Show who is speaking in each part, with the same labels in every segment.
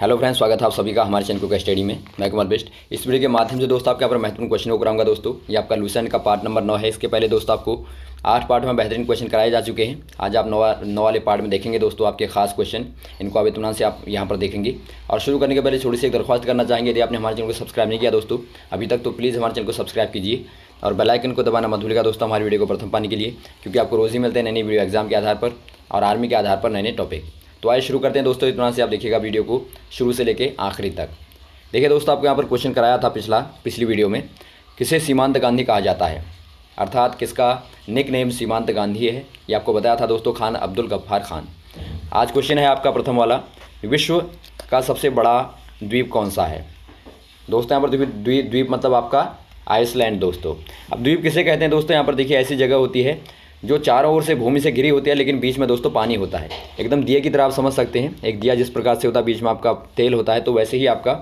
Speaker 1: hello friends स्वागत है आप सभी का हमारे चैनल को स्टडी में मैं कुमार बेस्ट इस वीडियो के माध्यम से दोस्तों आपके यहाँ पर महत्वपूर्ण क्वेश्चन को कराऊंगा दोस्तों ये आपका लूसन का पार्ट नंबर नौ है इसके पहले दोस्तों आपको आठ पार्ट में बेहतरीन क्वेश्चन कराए जा चुके हैं आज आप नौ नौ वाले पार्ट में देखेंगे दोस्तों आपके खास क्वेश्चन इनको आप इतना से आप यहाँ पर देखेंगे और शुरू करने के पहले छोटी सी एक दरख्वास्त करना चाहेंगे यदि आपने हमारे चैनल को सब्सक्राइब नहीं किया दोस्तों अभी तक तो प्लीज़ हमारे चैनल को सब्सक्राइब कीजिए और बेलाइकन को दबाना मत भूलिएगा दोस्तों हमारी वीडियो को प्रथम पाने के लिए क्योंकि आपको रोज़ ही मिलते हैं नई नई वीडियो एग्जाम के आधार पर और आर्मी के आधार पर नए नए टॉपिक तो आइए शुरू करते हैं दोस्तों इतना से आप देखिएगा वीडियो को शुरू से लेके आखिरी तक देखिए दोस्तों आपको यहाँ पर क्वेश्चन कराया था पिछला पिछली वीडियो में किसे सीमांत गांधी कहा जाता है अर्थात किसका निक नेम सीमांत गांधी है ये आपको बताया था दोस्तों खान अब्दुल गफ्फार खान आज क्वेश्चन है आपका प्रथम वाला विश्व का सबसे बड़ा द्वीप कौन सा है दोस्तों यहाँ पर द्वीप द्वीप द्वीप मतलब आपका आइसलैंड दोस्तों अब द्वीप किसे कहते हैं दोस्तों यहाँ पर देखिए ऐसी जगह होती है जो चारों ओर से भूमि से घिरी होती है लेकिन बीच में दोस्तों पानी होता है एकदम दिए की तरह आप समझ सकते हैं एक दिया जिस प्रकार से होता है बीच में आपका तेल होता है तो वैसे ही आपका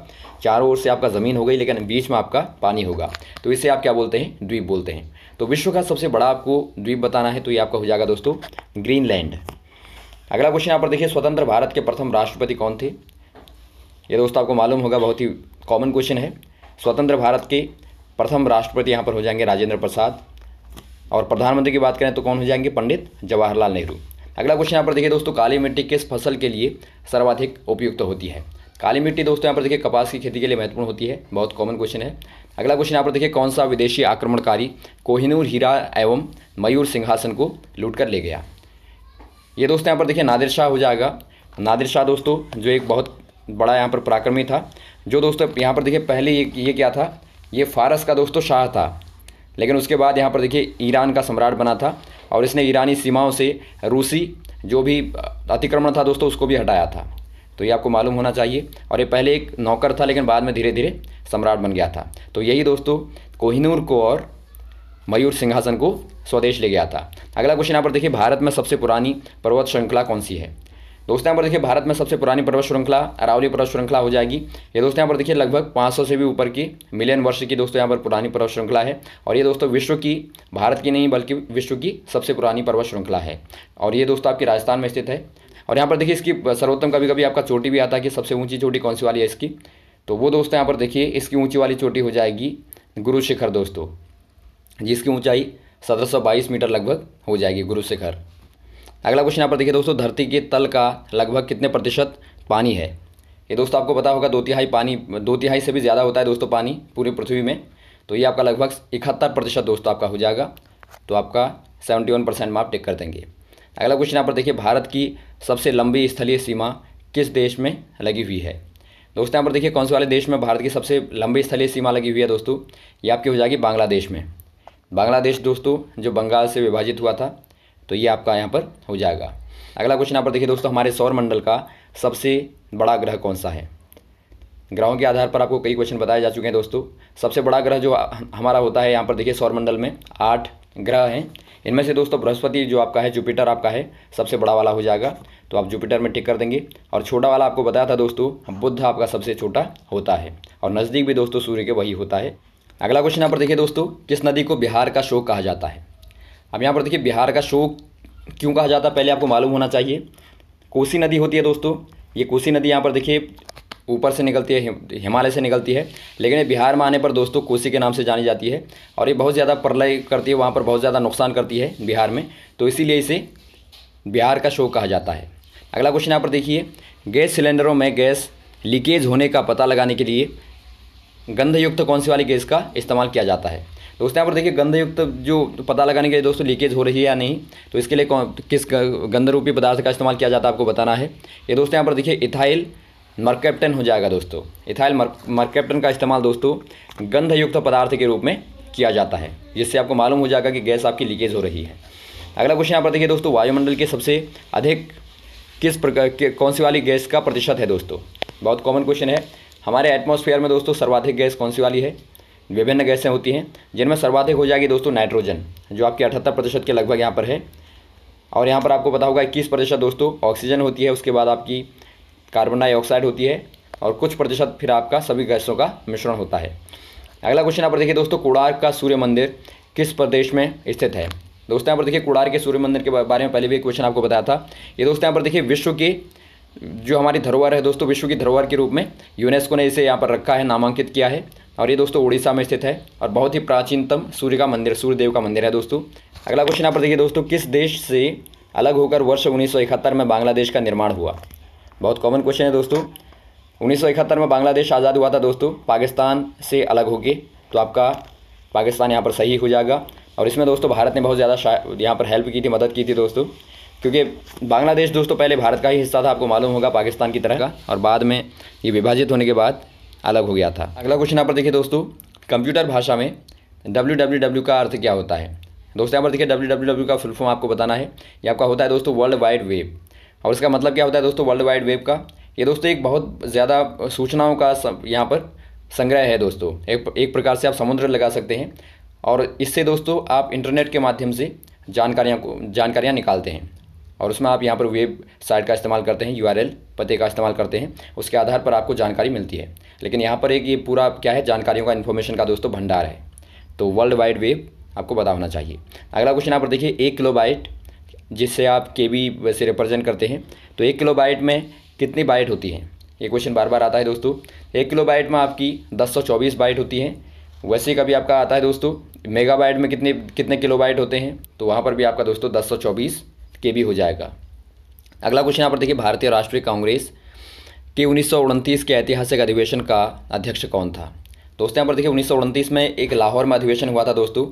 Speaker 1: चारों ओर से आपका ज़मीन हो गई लेकिन बीच में आपका पानी होगा तो इसे आप क्या बोलते हैं द्वीप बोलते हैं तो विश्व का सबसे बड़ा आपको द्वीप बताना है तो ये आपका हो जाएगा दोस्तों ग्रीनलैंड अगला क्वेश्चन यहाँ पर देखिए स्वतंत्र भारत के प्रथम राष्ट्रपति कौन थे ये दोस्तों आपको मालूम होगा बहुत ही कॉमन क्वेश्चन है स्वतंत्र भारत के प्रथम राष्ट्रपति यहाँ पर हो जाएंगे राजेंद्र प्रसाद और प्रधानमंत्री की बात करें तो कौन हो जाएंगे पंडित जवाहरलाल नेहरू अगला क्वेश्चन यहाँ पर देखिए दोस्तों काली मिट्टी किस फसल के लिए सर्वाधिक उपयुक्त तो होती है काली मिट्टी दोस्तों यहाँ पर देखिए कपास की खेती के लिए महत्वपूर्ण होती है बहुत कॉमन क्वेश्चन है अगला क्वेश्चन यहाँ पर देखिए कौन सा विदेशी आक्रमणकारी कोहिनूर हीरा एवं मयूर सिंहासन को लूट कर ले गया ये दोस्तों यहाँ पर देखिए नादिर शाह हो जाएगा नादिर शाह दोस्तों जो एक बहुत बड़ा यहाँ पर पराक्रमी था जो दोस्तों यहाँ पर देखिए पहले ये क्या था ये फारस का दोस्तों शाह था लेकिन उसके बाद यहाँ पर देखिए ईरान का सम्राट बना था और इसने ईरानी सीमाओं से रूसी जो भी अतिक्रमण था दोस्तों उसको भी हटाया था तो ये आपको मालूम होना चाहिए और ये पहले एक नौकर था लेकिन बाद में धीरे धीरे सम्राट बन गया था तो यही दोस्तों कोहिनूर को और मयूर सिंहासन को स्वदेश ले गया था अगला क्वेश्चन यहाँ पर देखिए भारत में सबसे पुरानी पर्वत श्रृंखला कौन सी है दोस्तों यहाँ पर देखिए भारत में सबसे पुरानी पर्वत श्रृंखला अरावली पर्वत श्रृंखला हो जाएगी ये दोस्तों यहाँ पर देखिए लगभग 500 से भी ऊपर की मिलियन वर्ष की दोस्तों यहाँ पर पुरानी पर्वत श्रृंखला है और ये दोस्तों विश्व की भारत की नहीं बल्कि विश्व की सबसे पुरानी पर्वत श्रृंखला है और ये दोस्तों आपकी राजस्थान में स्थित है और यहाँ पर देखिए इसकी सर्वोत्तम कभी कभी आपका चोटी भी आता है कि सबसे ऊँची चोटी कौन सी वाली है इसकी तो वो दोस्तों यहाँ पर देखिए इसकी ऊँची वाली चोटी हो जाएगी गुरु शिखर दोस्तों जिसकी ऊँचाई सत्रह मीटर लगभग हो जाएगी गुरु शिखर अगला क्वेश्चन यहाँ पर देखिए दोस्तों धरती के तल का लगभग कितने प्रतिशत पानी है ये दोस्तों आपको पता होगा दो तिहाई पानी दो तिहाई से भी ज़्यादा होता है दोस्तों पानी पूरी पृथ्वी में तो ये आपका लगभग इकहत्तर प्रतिशत दोस्तों आपका हो जाएगा तो आपका seventy one percent mark take कर देंगे अगला क्वेश्चन यहाँ पर देखिए भारत की सबसे लंबी स्थलीय सीमा किस देश में लगी हुई है दोस्तों यहाँ पर देखिए कौन से वाले देश में भारत की सबसे लंबी स्थलीय सीमा लगी हुई है दोस्तों ये आपकी हो जाएगी बांग्लादेश में बांग्लादेश दोस्तों जो बंगाल से विभाजित हुआ था तो ये आपका यहाँ पर हो जाएगा अगला क्वेश्चन यहाँ पर देखिए दोस्तों हमारे सौर मंडल का सबसे बड़ा ग्रह कौन सा है ग्रहों के आधार पर आपको कई क्वेश्चन बताए जा चुके हैं दोस्तों सबसे बड़ा ग्रह जो हमारा होता है यहाँ पर देखिए सौरमंडल में आठ ग्रह हैं इनमें से दोस्तों बृहस्पति जो आपका है जुपिटर आपका है सबसे बड़ा वाला हो जाएगा तो आप जुपिटर में टिक कर देंगे और छोटा वाला आपको बताया था दोस्तों बुद्ध आपका सबसे छोटा होता है और नज़दीक भी दोस्तों सूर्य के वही होता है अगला क्वेश्चन यहाँ पर देखिए दोस्तों किस नदी को बिहार का शोक कहा जाता है अब यहाँ पर देखिए बिहार का शोक क्यों कहा जाता है पहले आपको मालूम होना चाहिए कोसी नदी होती है दोस्तों ये कोसी नदी यहाँ पर देखिए ऊपर से निकलती है हिमालय से निकलती है लेकिन ये बिहार में आने पर दोस्तों कोसी के नाम से जानी जाती है और ये बहुत ज़्यादा प्रलय करती है वहाँ पर बहुत ज़्यादा नुकसान करती है बिहार में तो इसीलिए इसे बिहार का शोक कहा जाता है अगला क्वेश्चन यहाँ पर देखिए गैस सिलेंडरों में गैस लीकेज होने का पता लगाने के लिए गंधयुक्त कौन सी वाली गैस का इस्तेमाल किया जाता है दोस्तों यहाँ पर देखिए गंधयुक्त जो पता लगाने के लिए दोस्तों लीकेज हो रही है या नहीं तो इसके लिए कौन किस गंधरूपी पदार्थ का इस्तेमाल किया जाता है आपको बताना है ये दोस्तों यहाँ पर देखिए इथाइल मर्केप्टन हो जाएगा दोस्तों इथाइल मर्केप्टन का इस्तेमाल दोस्तों गंधयुक्त पदार्थ के रूप में किया जाता है जिससे आपको मालूम हो जाएगा कि गैस आपकी लीकेज हो रही है अगला क्वेश्चन यहाँ पर देखिए दोस्तों वायुमंडल के सबसे अधिक किस प्रकार कौन सी वाली गैस का प्रतिशत है दोस्तों बहुत कॉमन क्वेश्चन है हमारे एटमॉस्फेयर में दोस्तों सर्वाधिक गैस कौन सी वाली है विभिन्न गैसें होती हैं जिनमें सर्वाधिक हो जाएगी दोस्तों नाइट्रोजन जो आपके अठहत्तर प्रतिशत के लगभग यहाँ पर है और यहाँ पर आपको पता होगा इक्कीस प्रतिशत दोस्तों ऑक्सीजन होती है उसके बाद आपकी कार्बन डाइऑक्साइड होती है और कुछ प्रतिशत फिर आपका सभी गैसों का मिश्रण होता है अगला क्वेश्चन यहाँ पर देखिए दोस्तों कोडार का सूर्य मंदिर किस प्रदेश में स्थित है दोस्तों यहाँ पर देखिए कोडार के सूर्य मंदिर के बारे में पहले भी एक क्वेश्चन आपको बताया था ये दोस्तों यहाँ पर देखिए विश्व के जो हमारी धरोहर है दोस्तों विश्व की धरोहर के रूप में यूनेस्को ने इसे यहाँ पर रखा है नामांकित किया है और ये दोस्तों उड़ीसा में स्थित है और बहुत ही प्राचीनतम सूर्य का मंदिर सूर्यदेव का मंदिर है दोस्तों अगला क्वेश्चन यहाँ पर देखिए दोस्तों किस देश से अलग होकर वर्ष उन्नीस में बांग्लादेश का निर्माण हुआ बहुत कॉमन क्वेश्चन है दोस्तों उन्नीस में बांग्लादेश आज़ाद हुआ था दोस्तों पाकिस्तान से अलग होके तो आपका पाकिस्तान यहाँ पर सही हो जाएगा और इसमें दोस्तों भारत ने बहुत ज़्यादा यहाँ पर हेल्प की थी मदद की थी दोस्तों क्योंकि बांग्लादेश दोस्तों तो पहले भारत का ही हिस्सा था आपको मालूम होगा पाकिस्तान की तरह का और बाद में ये विभाजित होने के बाद अलग हो गया था अगला क्वेश्चन यहाँ पर देखिए दोस्तों कंप्यूटर भाषा में डब्ल्यू का अर्थ क्या होता है दोस्तों यहाँ पर देखिए डब्ल्यू का फुल फॉर्म आपको बताना है ये आपका होता है दोस्तों वर्ल्ड वाइड वेब और इसका मतलब क्या होता है दोस्तों वर्ल्ड वाइड वेब का ये दोस्तों एक बहुत ज़्यादा सूचनाओं का यहाँ पर संग्रह है दोस्तों एक एक प्रकार से आप समुद्र लगा सकते हैं और इससे दोस्तों आप इंटरनेट के माध्यम से जानकारियाँ को जानकारियाँ निकालते हैं और उसमें आप यहाँ पर वेब साइट का इस्तेमाल करते हैं यू पते का इस्तेमाल करते हैं उसके आधार पर आपको जानकारी मिलती है लेकिन यहाँ पर एक ये पूरा क्या है जानकारियों का इन्फॉर्मेशन का दोस्तों भंडार है तो वर्ल्ड वाइड वेब आपको पता होना चाहिए अगला क्वेश्चन यहाँ पर देखिए एक किलो बाइट जिससे आप के बी वैसे रिप्रेजेंट करते हैं तो एक किलो बाइट में कितनी बाइट होती है ये क्वेश्चन बार बार आता है दोस्तों एक किलो बाइट में आपकी दस सौ चौबीस बाइट होती है वैसे कभी आपका आता है दोस्तों मेगा बाइट में कितने कितने किलो बाइट होते हैं तो वहाँ पर भी आपका दोस्तों दस सौ चौबीस के भी हो जाएगा अगला क्वेश्चन यहाँ पर देखिए भारतीय राष्ट्रीय कांग्रेस के उन्नीस के ऐतिहासिक अधिवेशन का अध्यक्ष कौन था दोस्तों यहाँ पर देखिए उन्नीस में एक लाहौर में अधिवेशन हुआ था दोस्तों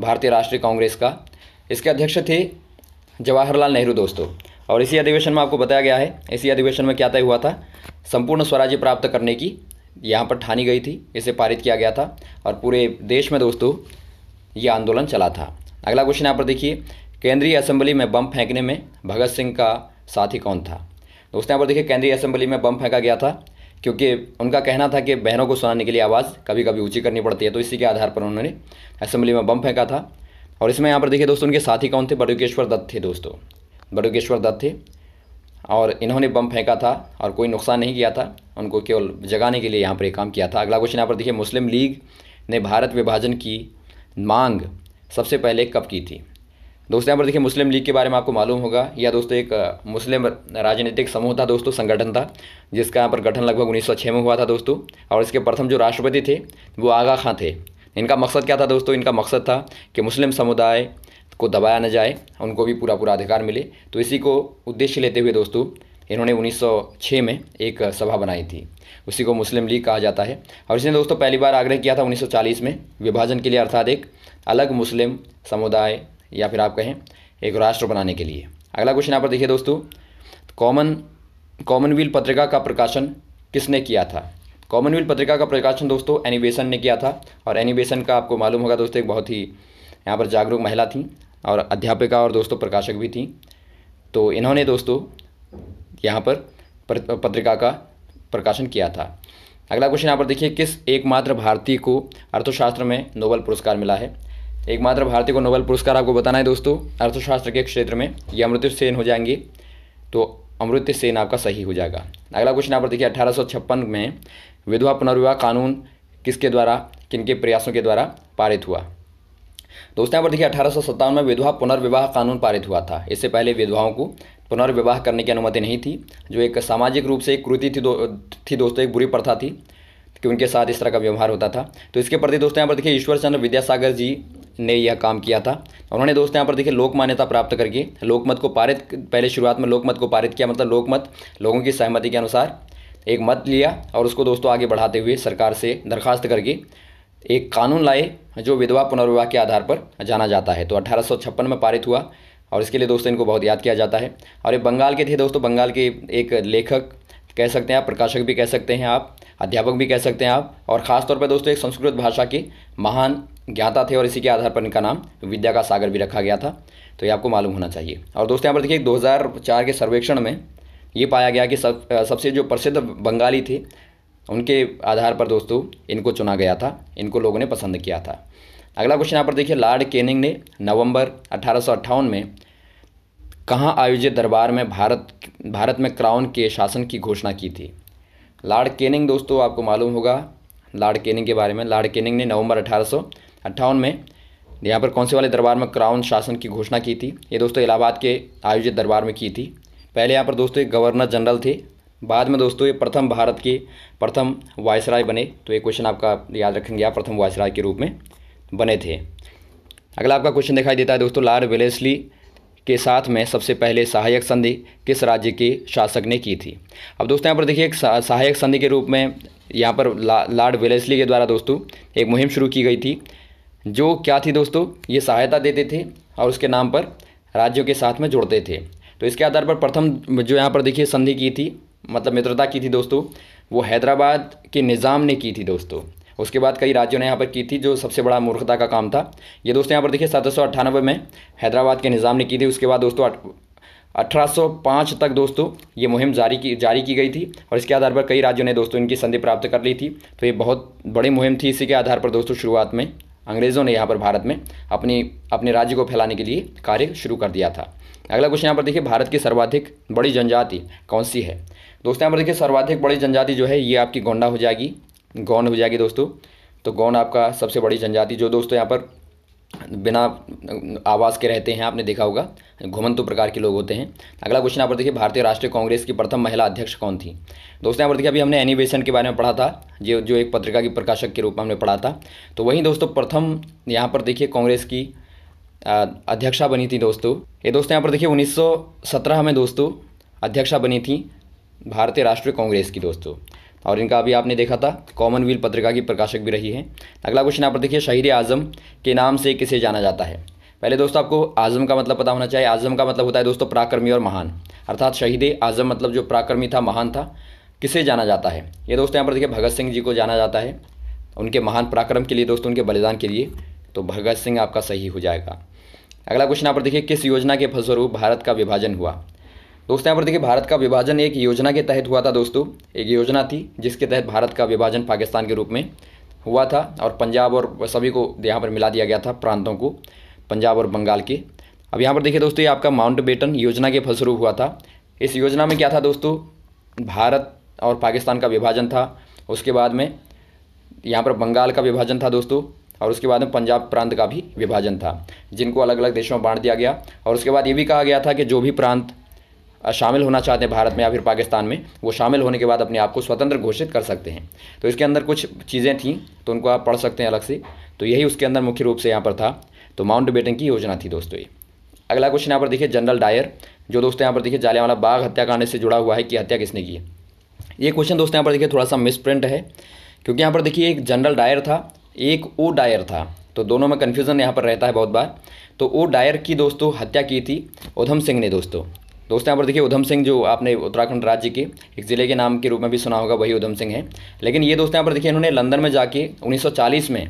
Speaker 1: भारतीय राष्ट्रीय कांग्रेस का इसके अध्यक्ष थे जवाहरलाल नेहरू दोस्तों और इसी अधिवेशन में आपको बताया गया है इसी अधिवेशन में क्या तय हुआ था संपूर्ण स्वराज्य प्राप्त करने की यहाँ पर ठानी गई थी इसे पारित किया गया था और पूरे देश में दोस्तों ये आंदोलन चला था अगला क्वेश्चन यहाँ पर देखिए केंद्रीय असेंबली में बम फेंकने में भगत सिंह का साथी कौन था दोस्तों यहाँ पर देखिए केंद्रीय असेंबली में बम फेंका गया था क्योंकि उनका कहना था कि बहनों को सुनाने के लिए आवाज़ कभी कभी ऊँची करनी पड़ती है तो इसी के आधार पर उन्होंने असेंबली में बम फेंका था और इसमें यहाँ पर देखिए दोस्तों उनके साथी कौन थे बड़ुकेश्वर दत्त थे दोस्तों बड़ुकेश्वर दत्त थे और इन्होंने बम फेंका था और कोई नुकसान नहीं किया था उनको केवल जगाने के लिए यहाँ पर ये काम किया था अगला क्वेश्चन यहाँ पर देखिए मुस्लिम लीग ने भारत विभाजन की मांग सबसे पहले कब की थी दोस्तों यहाँ पर देखिए मुस्लिम लीग के बारे में आपको मालूम होगा या दोस्तों एक मुस्लिम राजनीतिक समूह था दोस्तों संगठन था जिसका यहाँ पर गठन लगभग उन्नीस में हुआ था दोस्तों और इसके प्रथम जो राष्ट्रपति थे वो आगा खां थे इनका मकसद क्या था दोस्तों इनका मकसद था कि मुस्लिम समुदाय को दबाया न जाए उनको भी पूरा पूरा अधिकार मिले तो इसी को उद्देश्य लेते हुए दोस्तों इन्होंने 1906 में एक सभा बनाई थी उसी को मुस्लिम लीग कहा जाता है और इसने दोस्तों पहली बार आग्रह किया था 1940 में विभाजन के लिए अर्थात एक अलग मुस्लिम समुदाय या फिर आप कहें एक राष्ट्र बनाने के लिए अगला क्वेश्चन यहाँ पर देखिए दोस्तों कॉमन कॉमनवेल्थ पत्रिका का प्रकाशन किसने किया था कॉमनवेल्थ पत्रिका का प्रकाशन दोस्तों एनिवेशन ने किया था और एनिवेशन का आपको मालूम होगा दोस्तों एक बहुत ही यहाँ पर जागरूक महिला थी और अध्यापिका और दोस्तों प्रकाशक भी थी तो इन्होंने दोस्तों यहाँ पर पत्रिका का प्रकाशन किया था अगला क्वेश्चन यहाँ पर देखिए किस एकमात्र भारतीय को अर्थशास्त्र में नोबल पुरस्कार मिला है एकमात्र भारतीय को नोबेल पुरस्कार आपको बताना है दोस्तों अर्थशास्त्र के क्षेत्र में ये अमृत सेन हो जाएंगे तो अमृत सेन आपका सही हो जाएगा अगला क्वेश्चन यहाँ पर देखिए अठारह में विधवा पुनर्विवाह कानून किसके द्वारा किनके प्रयासों के द्वारा पारित हुआ दोस्तों यहाँ पर देखिए अठारह में विधवा पुनर्विवाह कानून पारित हुआ था इससे पहले विधवाओं को पुनर्विवाह करने की अनुमति नहीं थी जो एक सामाजिक रूप से एक कृति थी दो थी दोस्तों एक बुरी प्रथा थी कि उनके साथ इस तरह का व्यवहार होता था तो इसके प्रति दोस्तों यहाँ पर देखिए ईश्वर चंद्र विद्यासागर जी ने यह काम किया था उन्होंने दोस्तों यहाँ पर देखिए लोक मान्यता प्राप्त करके लोकमत को पारित पहले शुरुआत में लोकमत को पारित किया मतलब लोकमत लोगों की सहमति के अनुसार एक मत लिया और उसको दोस्तों आगे बढ़ाते हुए सरकार से दरखास्त करके एक कानून लाए जो विधवा पुनर्विवाह के आधार पर जाना जाता है तो अठारह में पारित हुआ और इसके लिए दोस्तों इनको बहुत याद किया जाता है और ये बंगाल के थे दोस्तों बंगाल के एक लेखक कह सकते हैं आप प्रकाशक भी कह सकते हैं आप अध्यापक भी कह सकते हैं आप और ख़ासतौर पर दोस्तों एक संस्कृत भाषा के महान ज्ञाता थे और इसी के आधार पर इनका नाम विद्या का सागर भी रखा गया था तो ये आपको मालूम होना चाहिए और दोस्तों यहाँ पर देखिए 2004 के सर्वेक्षण में ये पाया गया कि सब सबसे जो प्रसिद्ध बंगाली थे उनके आधार पर दोस्तों इनको चुना गया था इनको लोगों ने पसंद किया था अगला क्वेश्चन यहाँ पर देखिए लॉर्ड केनिंग ने नवंबर अठारह में कहाँ आयोजित दरबार में भारत भारत में क्राउन के शासन की घोषणा की थी लॉर्ड केनिंग दोस्तों आपको मालूम होगा लॉर्ड केनिंग के बारे में लॉर्ड केनिंग ने नवंबर अठारह अट्ठावन में यहाँ पर कौन से वाले दरबार में क्राउन शासन की घोषणा की थी ये दोस्तों इलाहाबाद के आयोजित दरबार में की थी पहले यहाँ पर दोस्तों एक गवर्नर जनरल थे बाद में दोस्तों ये प्रथम भारत के प्रथम वायसराय बने तो ये क्वेश्चन आपका याद रखेंगे आप प्रथम वायसराय के रूप में बने थे अगला आपका क्वेश्चन दिखाई देता है दोस्तों लार्ड वेलेसली के साथ में सबसे पहले सहायक संधि किस राज्य के शासक ने की थी अब दोस्तों यहाँ पर देखिए एक सहायक संधि के रूप में यहाँ पर ला, लॉर्ड वेलेसली के द्वारा दोस्तों एक मुहिम शुरू की गई थी जो क्या थी दोस्तों ये सहायता देते थे और उसके नाम पर राज्यों के साथ में जुड़ते थे तो इसके आधार पर प्रथम जो यहाँ पर देखिए संधि की थी मतलब मित्रता की थी दोस्तों वो हैदराबाद के निज़ाम ने की थी दोस्तों उसके बाद कई राज्यों ने यहाँ पर की थी जो सबसे बड़ा मूर्खता का काम था ये दोस्तों यहाँ पर देखिए सत्रह में हैदराबाद के निज़ाम ने की थी उसके बाद दोस्तों अठारह तक दोस्तों ये मुहिम जारी की जारी की गई थी और इसके आधार पर कई राज्यों ने दोस्तों इनकी संधि प्राप्त कर ली थी तो ये बहुत बड़ी मुहिम थी इसी के आधार पर दोस्तों शुरुआत में अंग्रेज़ों ने यहाँ पर भारत में अपनी अपने राज्य को फैलाने के लिए कार्य शुरू कर दिया था अगला क्वेश्चन यहाँ पर देखिए भारत की सर्वाधिक बड़ी जनजाति कौन सी है दोस्तों यहाँ पर देखिए सर्वाधिक बड़ी जनजाति जो है ये आपकी गोंडा हो जाएगी गौंड हो जाएगी दोस्तों तो गौंड आपका सबसे बड़ी जनजाति जो दोस्तों यहाँ पर बिना आवास के रहते हैं आपने देखा होगा घुमंतु प्रकार के लोग होते हैं अगला क्वेश्चन यहाँ पर देखिए भारतीय राष्ट्रीय कांग्रेस की प्रथम महिला अध्यक्ष कौन थी दोस्तों यहाँ पर देखिए अभी हमने एनी बेसेंट के बारे में पढ़ा था जो जो एक पत्रिका की प्रकाशक के रूप में हमने पढ़ा था तो वहीं दोस्तों प्रथम यहाँ पर देखिए कांग्रेस की अध्यक्षा बनी थी दोस्तों ये दोस्तों यहाँ पर देखिए उन्नीस में दोस्तों अध्यक्षा बनी थी भारतीय राष्ट्रीय कांग्रेस की दोस्तों और इनका अभी आपने देखा था कॉमनवेल्थ पत्रिका की प्रकाशक भी रही है अगला क्वेश्चन यहाँ पर देखिए शहीद आज़म के नाम से किसे जाना जाता है पहले दोस्तों आपको आज़म का मतलब पता होना चाहिए आज़म का मतलब होता है दोस्तों पराक्रमी और महान अर्थात शहीद आज़म मतलब जो पराक्रमी था महान था किसे जाना जाता है ये दोस्तों यहाँ पर देखिए भगत सिंह जी को जाना जाता है उनके महान पराक्रम के लिए दोस्तों उनके बलिदान के लिए तो भगत सिंह आपका सही हो जाएगा अगला क्वेश्चन यहाँ पर देखिए किस योजना के फलस्वरूप भारत का विभाजन हुआ दोस्तों यहाँ पर देखिए भारत का विभाजन एक योजना के तहत हुआ था दोस्तों एक योजना थी जिसके तहत भारत का विभाजन पाकिस्तान के रूप में हुआ था और पंजाब और सभी को यहाँ पर मिला दिया गया था प्रांतों को पंजाब और बंगाल के अब यहाँ पर देखिए दोस्तों ये आपका माउंट बेटन योजना के फलस्वरूप हुआ था इस योजना में क्या था दोस्तों भारत और पाकिस्तान का विभाजन था उसके बाद में यहाँ पर बंगाल का विभाजन था दोस्तों और उसके बाद में पंजाब प्रांत का भी विभाजन था जिनको अलग अलग देशों में बांट दिया गया और उसके बाद ये भी कहा गया था कि जो भी प्रांत शामिल होना चाहते हैं भारत में या फिर पाकिस्तान में वो शामिल होने के बाद अपने आप को स्वतंत्र घोषित कर सकते हैं तो इसके अंदर कुछ चीज़ें थी तो उनको आप पढ़ सकते हैं अलग से तो यही उसके अंदर मुख्य रूप से यहाँ पर था तो माउंट बेटन की योजना थी दोस्तों ये अगला क्वेश्चन यहाँ पर देखिए जनरल डायर जो दोस्तों यहाँ पर देखिए जालियावाला बाग हत्याकांड से जुड़ा हुआ है कि हत्या किसने की है ये क्वेश्चन दोस्तों यहाँ पर देखिए थोड़ा सा मिसप्रिंट है क्योंकि यहाँ पर देखिए एक जनरल डायर था एक ओ डायर था तो दोनों में कन्फ्यूज़न यहाँ पर रहता है बहुत बार तो ओ डायर की दोस्तों हत्या की थी उधम सिंह ने दोस्तों दोस्तों यहाँ पर देखिए उधम सिंह जो आपने उत्तराखंड राज्य के एक ज़िले के नाम के रूप में भी सुना होगा वही उधम सिंह है लेकिन ये दोस्तों यहाँ पर देखिए इन्होंने लंदन में जाके 1940 में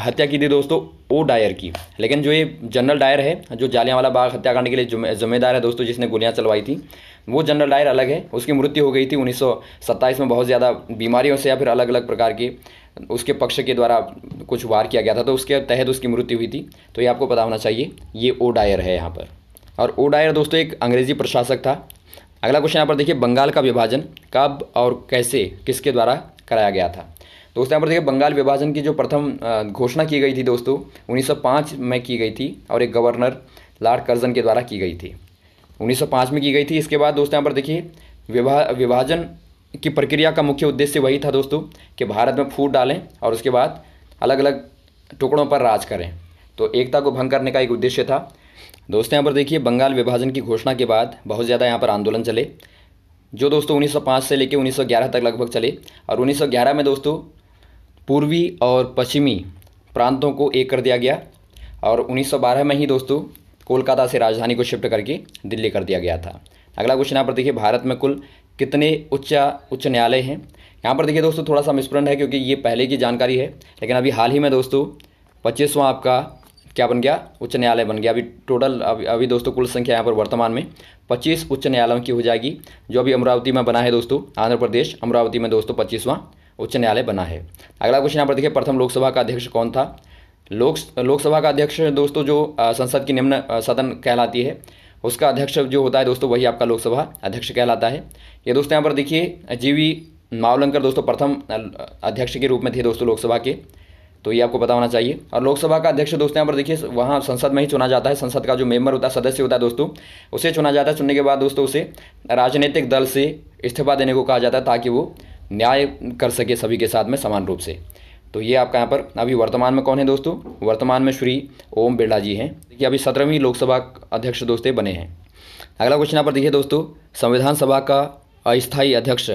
Speaker 1: हत्या की थी दोस्तों ओ डायर की लेकिन जो ये जनरल डायर है जो जालियांवाला बाग हत्याकांड के लिए जिम्मेदार है दोस्तों जिसने गोलियाँ चलवाई थी वो जनरल डायर अलग है उसकी मृत्यु हो गई थी उन्नीस में बहुत ज़्यादा बीमारियों से या फिर अलग अलग प्रकार के उसके पक्ष के द्वारा कुछ वार किया गया था तो उसके तहत उसकी मृत्यु हुई थी तो ये आपको पता होना चाहिए ये ओ डायर है यहाँ पर और ओडायर दोस्तों एक अंग्रेजी प्रशासक था अगला क्वेश्चन यहाँ पर देखिए बंगाल का विभाजन कब और कैसे किसके द्वारा कराया गया था दोस्तों यहाँ पर देखिए बंगाल विभाजन की जो प्रथम घोषणा की गई थी दोस्तों 1905 में की गई थी और एक गवर्नर लॉर्ड कर्जन के द्वारा की गई थी 1905 में की गई थी इसके बाद दोस्तों यहाँ पर देखिए विभा विभाजन की प्रक्रिया का मुख्य उद्देश्य वही था दोस्तों कि भारत में फूट डालें और उसके बाद अलग अलग टुकड़ों पर राज करें तो एकता को भंग करने का एक उद्देश्य था दोस्तों यहाँ पर देखिए बंगाल विभाजन की घोषणा के बाद बहुत ज़्यादा यहाँ पर आंदोलन चले जो दोस्तों 1905 से लेकर 1911 तक लगभग चले और 1911 में दोस्तों पूर्वी और पश्चिमी प्रांतों को एक कर दिया गया और 1912 में ही दोस्तों कोलकाता से राजधानी को शिफ्ट करके दिल्ली कर दिया गया था अगला क्वेश्चन यहाँ पर देखिए भारत में कुल कितने उच्च उच्च न्यायालय हैं यहाँ पर देखिए दोस्तों थोड़ा सा मिसप्रिंट है क्योंकि ये पहले की जानकारी है लेकिन अभी हाल ही में दोस्तों पच्चीसवां आपका क्या बन गया उच्च न्यायालय बन गया अभी टोटल अभी अभी दोस्तों कुल संख्या यहाँ पर वर्तमान में पच्चीस उच्च न्यायालयों की हो जाएगी जो अभी अमरावती में बना है दोस्तों आंध्र प्रदेश अमरावती में दोस्तों पच्चीसवां उच्च न्यायालय बना है अगला क्वेश्चन यहाँ पर देखिए प्रथम लोकसभा का अध्यक्ष कौन था लोक लोकसभा का अध्यक्ष दोस्तों जो संसद की निम्न सदन कहलाती है उसका अध्यक्ष जो होता है दोस्तों वही आपका लोकसभा अध्यक्ष कहलाता है ये दोस्तों यहाँ पर देखिए जीवी मावलंकर दोस्तों प्रथम अध्यक्ष के रूप में थे दोस्तों लोकसभा के तो ये आपको पता होना चाहिए और लोकसभा का अध्यक्ष दोस्तों यहाँ पर देखिए वहाँ संसद में ही चुना जाता है संसद का जो मेंबर होता है सदस्य होता है दोस्तों उसे चुना जाता है चुनने के बाद दोस्तों उसे राजनीतिक दल से इस्तीफा देने को कहा जाता है ताकि वो न्याय कर सके सभी के साथ में समान रूप से तो ये आपका यहाँ पर अभी वर्तमान में कौन है दोस्तों वर्तमान में श्री ओम बिरला जी हैं देखिए अभी सत्रहवीं लोकसभा अध्यक्ष दोस्ते बने हैं अगला क्वेश्चन यहाँ पर देखिए दोस्तों संविधान सभा का अस्थायी अध्यक्ष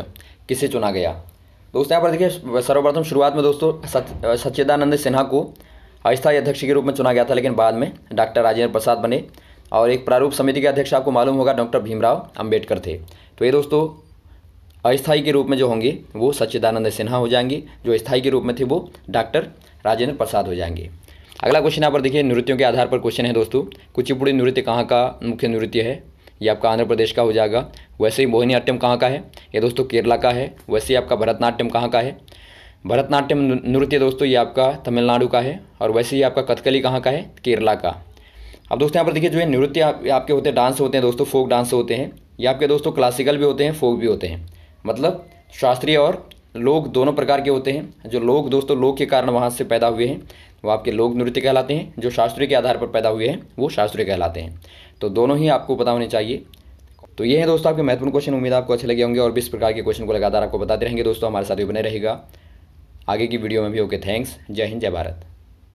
Speaker 1: किसे चुना गया दोस्तों यहाँ पर देखिए सर्वप्रथम शुरुआत में दोस्तों सच सच्चिदानंद सिन्हा को अस्थायी अध्यक्ष के रूप में चुना गया था लेकिन बाद में डॉक्टर राजेंद्र प्रसाद बने और एक प्रारूप समिति के अध्यक्ष आपको मालूम होगा डॉक्टर भीमराव अंबेडकर थे तो ये दोस्तों अस्थायी के रूप में जो होंगे वो सच्चिदानंद सिन्हा हो जाएंगे जो स्थायी के रूप में थे वो डॉक्टर राजेंद्र प्रसाद हो जाएंगे अगला क्वेश्चन यहाँ पर देखिए नृत्यों के आधार पर क्वेश्चन है दोस्तों कुचिपुड़ी नृत्य कहाँ का मुख्य नृत्य है ये आपका आंध्र प्रदेश का हो जाएगा वैसे ही मोहिनी मोहिनीअट्टम कहाँ का है ये दोस्तों केरला का है वैसे ही आपका भरतनाट्यम कहाँ का है भरतनाट्यम नृत्य दोस्तों ये आपका तमिलनाडु का है और वैसे ही आपका कथकली कहाँ का है केरला का अब दोस्तों यहाँ पर देखिए जो है नृत्य आपके होते हैं डांस होते हैं दोस्तों फोक डांस होते हैं ये आपके दोस्तों क्लासिकल भी होते हैं फोक भी होते हैं मतलब शास्त्रीय और लोग दोनों प्रकार के होते हैं जो लोग दोस्तों लोग के कारण वहाँ से पैदा हुए हैं वो आपके लोक नृत्य कहलाते हैं जो शास्त्रीय के आधार पर पैदा हुए हैं वो शास्त्रीय कहलाते हैं तो दोनों ही आपको पता होने चाहिए तो ये है दोस्तों आपके महत्वपूर्ण क्वेश्चन उम्मीद आपको अच्छे लगे होंगे और बीस प्रकार के क्वेश्चन को लगातार आपको बताते रहेंगे दोस्तों हमारे साथ भी बने रहेगा आगे की वीडियो में भी ओके थैंक्स जय हिंद जय भारत